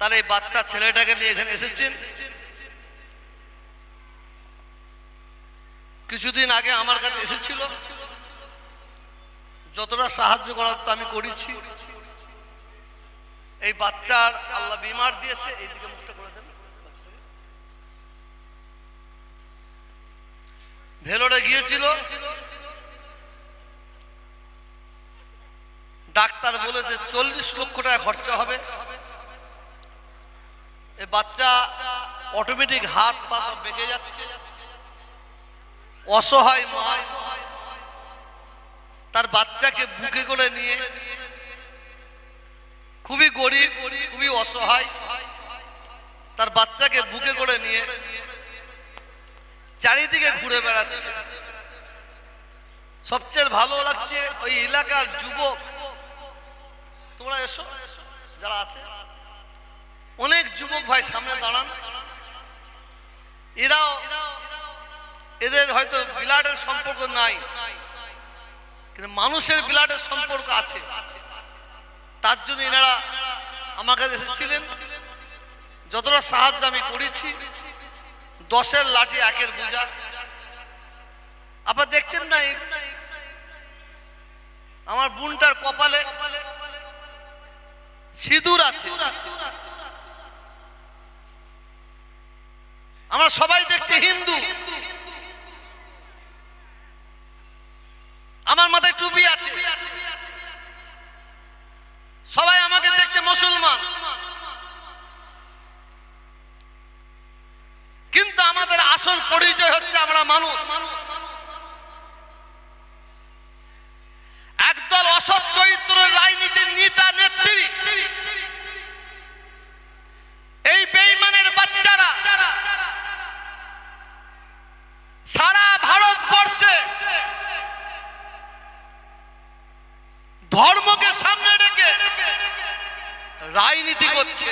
তার এই বাচ্চা ছেলেটাকে নিয়ে এখানে এসেছেন কিছুদিন আগে আমার কাছে এসেছিল যতটা সাহায্য করার তো আমি করেছি এই বাচ্চার আল্লাহ বিমার দিয়েছে এইদিকে মুখটা করে দেন ভেলোরে গিয়েছিল ডাক্তার বলেছে চল্লিশ লক্ষ টাকা খরচা হবে বাচ্চা অটোমেটিক হাত পা বেঁচে যাচ্ছে অসহায় তার বাচ্চাকে বুকে করে নিয়ে খুবই গরিব খুবই অসহায় তার বাচ্চাকে বুকে করে নিয়ে চারিদিকে ঘুরে বেড়াচ্ছে সবচেয়ে ভালো লাগছে ওই এলাকার যুবক তোমরা এসো যারা আছে অনেক যুবক ভাই সামনে দাঁড়ান এরাও এদের হয়তো ব্লাডের সম্পর্ক নাই কিন্তু মানুষের ব্লাডের সম্পর্ক আছে তার জন্য এনারা আমার কাছে এসেছিলেন যতটা সাহায্য আমি করেছি দশের লাঠি একের বোঝা আবার দেখছেন না আমার বোনটার কপালে সিঁদুর আছে আমরা সবাই দেখছি হিন্দু আমার মাথায় টুপি আছে সবাই আমাকে দেখছে মুসলমান কিন্তু আমাদের আসল পরিচয় হচ্ছে আমরা মানুষ রাজনীতি করছে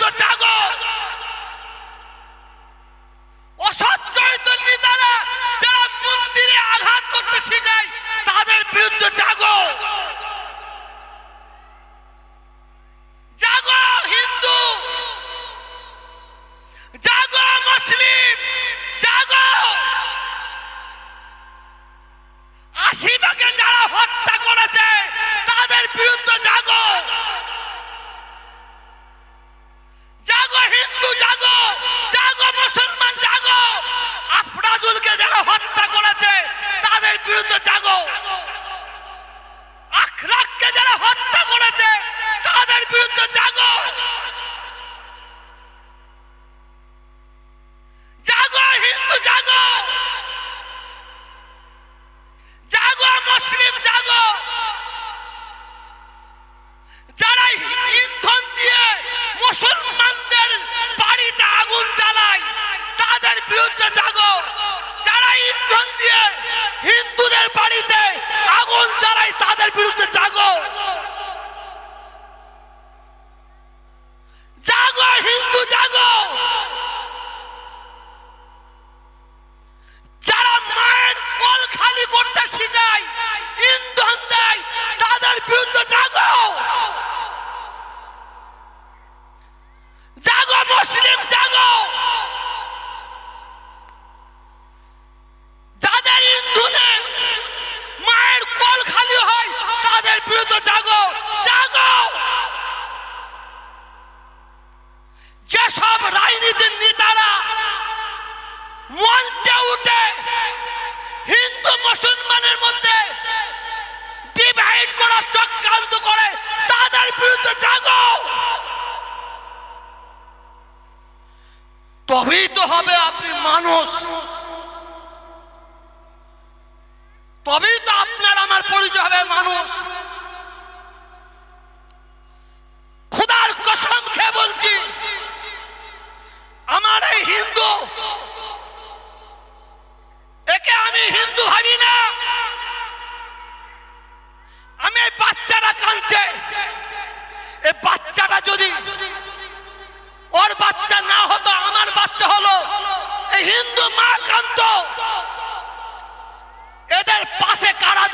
断章。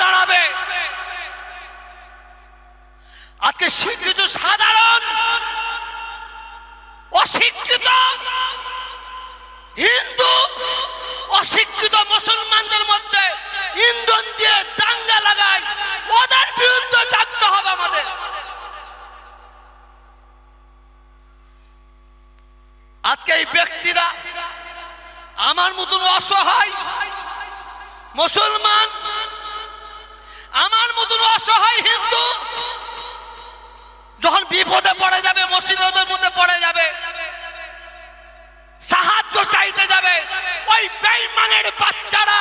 দাঁড়াবে আজকে স্বীকৃত সাধারণ অশিক্ষিত হিন্দু অশিক্ষিত মুসলমানদের মধ্যে ইন্ধন দিয়ে দাঙ্গা লাগায় ওদের বিরুদ্ধে জাগতে হবে আমাদের আজকে এই ব্যক্তিরা আমার মতন অসহায় মুসলমান আমার মতন অসহায় হিন্দু যখন বিপদে পড়ে যাবে মুসিবতের মধ্যে পড়ে যাবে সাহায্য চাইতে যাবে ওই বেইমানের বাচ্চারা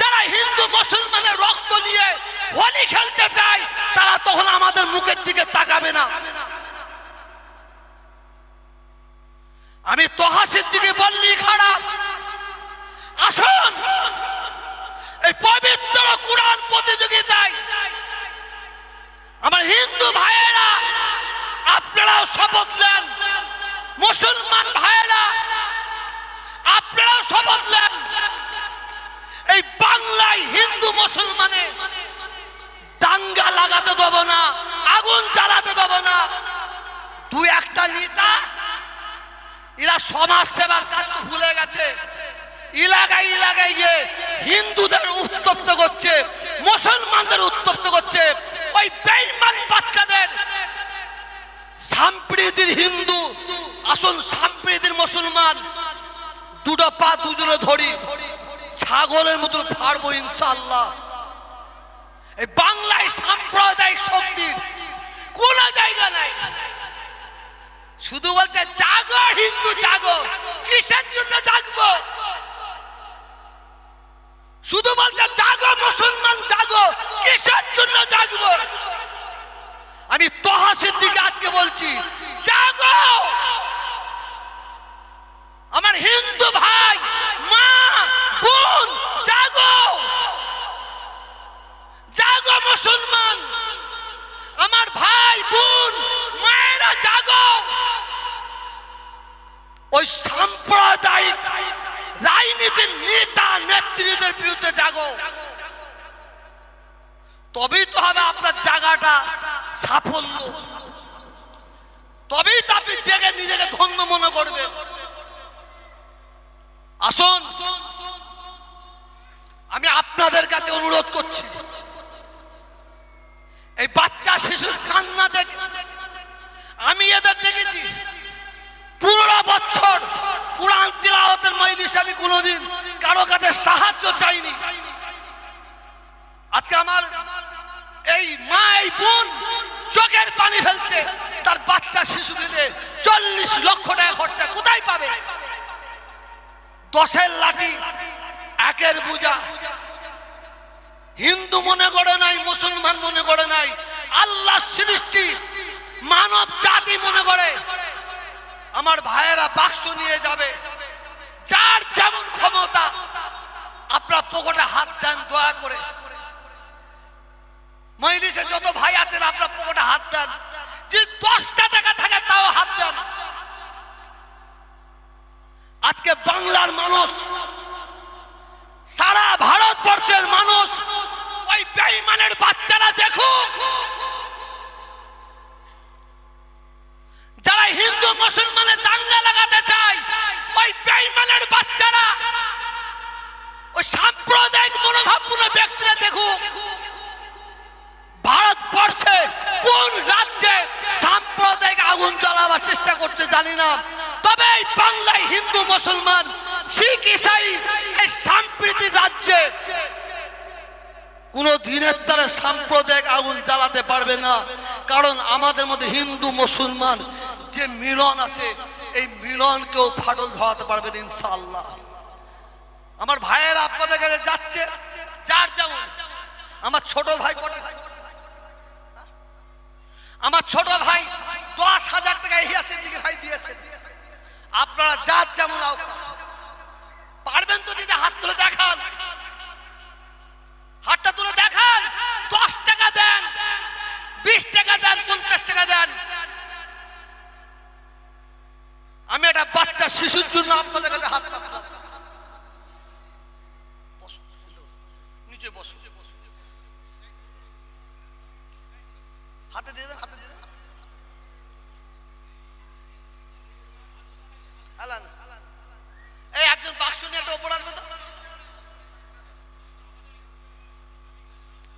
যারা হিন্দু মুসলমানের রক্ত নিয়ে হোলি খেলতে চায় তারা তখন আমাদের মুখের দিকে তাকাবে না আমি তোহাসির দিকে আমার হিন্দু ভাইয়েরা আপনারাও শপথ নেন মুসলমান ভাইয়েরা আপনারাও শপথ নেন এই বাংলায় হিন্দু মুসলমানে দাঙ্গা লাগাতে দেব না আগুন জ্বালাতে দেব না দু একটা নেতা এরা সমাজ সেবার কাজ ভুলে গেছে এলাকায় এলাকায় গিয়ে হিন্দুদের উত্তপ্ত করছে মুসলমানদের উত্তপ্ত করছে ওই বেঈমান বাচ্চাদের সাম্প্রীতির হিন্দু আসুন সাম্প্রীতির মুসলমান দুটো পা দুজনে ধরি ছাগলের মতো ফাড়বো ইনশাল্লাহ এই বাংলায় সাম্প্রদায়িক শক্তির কোন জায়গা নাই শুধু বলছে জাগো হিন্দু জাগো কিসের জন্য জাগবো শুধু বলছে জাগো মুসলমান জাগো কিসের জন্য জাগবো আমি তহাসের দিকে আজকে বলছি জাগো আমার হিন্দু ভাই মা বোন জাগো জাগো মুসলমান আমার ভাই বোন মায়েরা জাগো ওই সাম্প্রদায়িক রাজনীতির নেতা আপনার নেতৃত্বের বিরুদ্ধে জাগো তবেই তো হবে আপনার জায়গাটা সাফল্য তবেই তো আপনি জেগে নিজেকে ধন্য মনে করবেন আসুন আমি আপনাদের কাছে অনুরোধ করছি এই বাচ্চা শিশুর কান্না দেখে আমি এদের দেখেছি পুরো বছর পুরান তিলাওয়াতের মজলিসে আমি কোনোদিন কারো কাছে সাহায্য চাইনি আজকে আমার এই মাই বোন চোখের পানি ফেলছে তার বাচ্চা শিশুদের চল্লিশ লক্ষ টাকা খরচা কোথায় পাবে দশের লাঠি একের বুঝা হিন্দু মনে করে নাই মুসলমান মনে করে নাই আল্লাহ সৃষ্টি মানব জাতি মনে করে আমার ভাইয়েরা বাক্স নিয়ে যাবে যার যেমন ক্ষমতা আপনার পকেটে হাত দেন দয়া করে যত ভাই আছেন আপনার পকেটে হাত দেন যে দশটা টাকা থাকে তাও হাত দেন আজকে বাংলার মানুষ সারা ভারতবর্ষের মানুষ ওই বেইমানের বাচ্চারা দেখুন কোনো দিনের তারা সাম্প্রদায়িক আগুন জ্বালাতে পারবে না কারণ আমাদের মধ্যে হিন্দু মুসলমান যে মিলন আছে এই মিলনকেও ফাটল ধরাতে পারবেন ইনশাল্লাহ আমার ভাইয়ের আপনাদের কাছে যাচ্ছে যার যেমন আমার ছোট ভাই কটা ভাই আমার ছোট ভাই দশ হাজার টাকা ইহিয়াসের দিকে ভাই দিয়েছে আপনারা যার যেমন আওতা এই একজন বাক্স নিয়ে একটা ওপর আসবে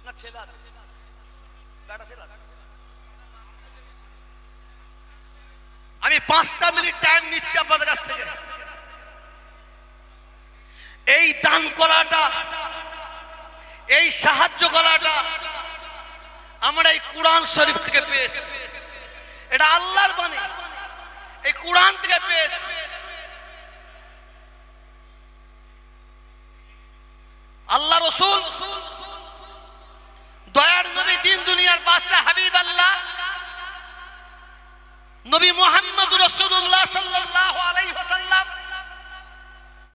না ছেলে আছে বেটা ছেলে আছে আমি পাঁচটা মিনিট টাইম নিচ্ছি আপনাদের কাছ থেকে এই দান করাটা এই সাহায্য করাটা আমরা এই কোরআন শরীফ থেকে পেয়েছি এটা আল্লাহর বাণী এই কোরআন থেকে পেয়েছি আল্লাহ রসুল দয়ার নবী দিন দুনিয়ার বাদশাহ হাবিব আল্লাহ নবী মোহাম্মদ রসুল্লাহ সাল্লাহ আলাইহি সাল্লাম